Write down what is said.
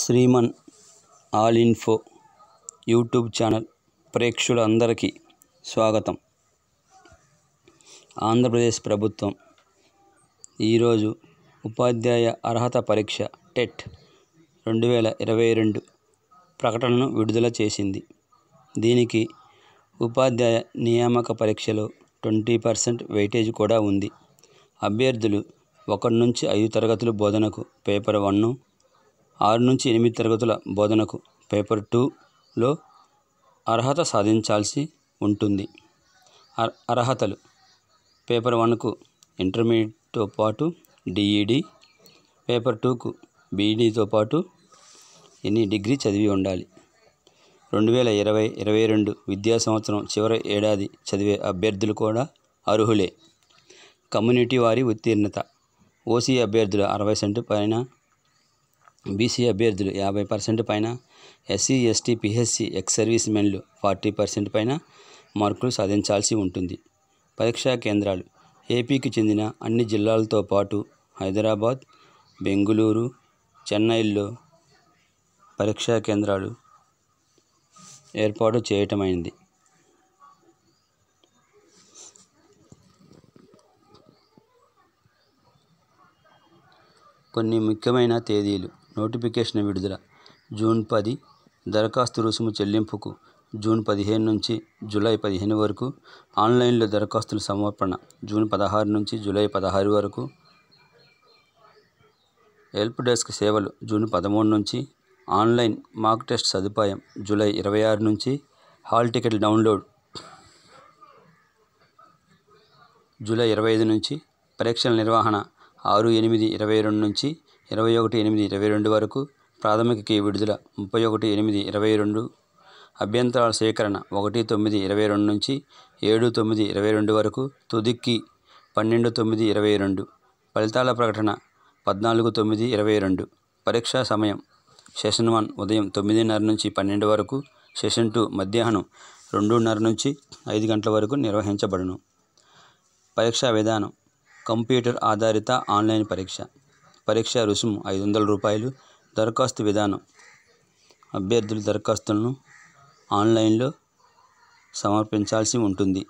శ్రీమన్ all info YouTube channel ప్రేక్షులందరికీ స్వాగతం ఆంధ్రప్రదేశ్ ప్రభుత్వం ఈరోజు ఉపాధ్యాయ అర్హత పరీక్ష టెట్ రెండు వేల ఇరవై రెండు ప్రకటనను విడుదల చేసింది దీనికి ఉపాధ్యాయ నియామక పరీక్షలో ట్వంటీ పర్సెంట్ వెయిటేజ్ కూడా ఉంది అభ్యర్థులు ఒకటి నుంచి ఐదు తరగతులు బోధనకు పేపర్ వన్ను ఆరు నుంచి ఎనిమిది తరగతుల బోధనకు పేపర్ టూలో అర్హత సాధించాల్సి ఉంటుంది అర్హతలు పేపర్ వన్కు ఇంటర్మీడియట్తో పాటు డిఈడి పేపర్ టూకు బీఈడితో పాటు ఎన్ని డిగ్రీ చదివి ఉండాలి రెండు వేల ఇరవై ఇరవై రెండు విద్యా సంవత్సరం చివరి ఏడాది చదివే అభ్యర్థులు కూడా అర్హులే కమ్యూనిటీ వారి ఉత్తీర్ణత ఓసీ అభ్యర్థుల అరవై సెంటు పైన బీసీ అభ్యర్థులు యాభై పర్సెంట్ పైన SC ST PHC ex service మెన్లు ఫార్టీ పర్సెంట్ పైన మార్కులు సాధించాల్సి ఉంటుంది పరీక్షా కేంద్రాలు ఏపీకి చెందిన అన్ని జిల్లాలతో పాటు హైదరాబాద్ బెంగుళూరు చెన్నైల్లో పరీక్షా కేంద్రాలు ఏర్పాటు చేయటమైంది కొన్ని ముఖ్యమైన తేదీలు నోటిఫికేషన్ విడుదల జూన్ పది దరఖాస్తు రుసుము చెల్లింపుకు జూన్ పదిహేను నుంచి జూలై పదిహేను వరకు ఆన్లైన్లో దరఖాస్తుల సమర్పణ జూన్ పదహారు నుంచి జూలై పదహారు వరకు హెల్ప్ డెస్క్ సేవలు జూన్ పదమూడు నుంచి ఆన్లైన్ మాక్ టెస్ట్ సదుపాయం జూలై ఇరవై ఆరు నుంచి హాల్ టికెట్ డౌన్లోడ్ జూలై ఇరవై ఐదు నుంచి పరీక్షల నిర్వహణ ఆరు ఎనిమిది ఇరవై రెండు నుంచి ఇరవై ఒకటి ఎనిమిది ఇరవై రెండు వరకు ప్రాథమికకి విడుదల ముప్పై ఒకటి ఎనిమిది ఇరవై రెండు అభ్యంతరాల సేకరణ ఒకటి తొమ్మిది ఇరవై రెండు నుంచి ఏడు తొమ్మిది ఇరవై రెండు వరకు తుదిక్కి పన్నెండు తొమ్మిది ఇరవై రెండు ఫలితాల ప్రకటన పద్నాలుగు తొమ్మిది ఇరవై రెండు పరీక్షా సమయం సెషన్ వన్ ఉదయం తొమ్మిదిన్నర నుంచి పన్నెండు వరకు సెషన్ టూ మధ్యాహ్నం రెండున్నర నుంచి ఐదు గంటల వరకు నిర్వహించబడును పరీక్షా విధానం కంప్యూటర్ ఆధారిత ఆన్లైన్ పరీక్ష పరీక్ష రుసుము ఐదు వందల రూపాయలు దరఖాస్తు విధానం అభ్యర్థులు దరఖాస్తులను ఆన్లైన్లో సమర్పించాల్సి ఉంటుంది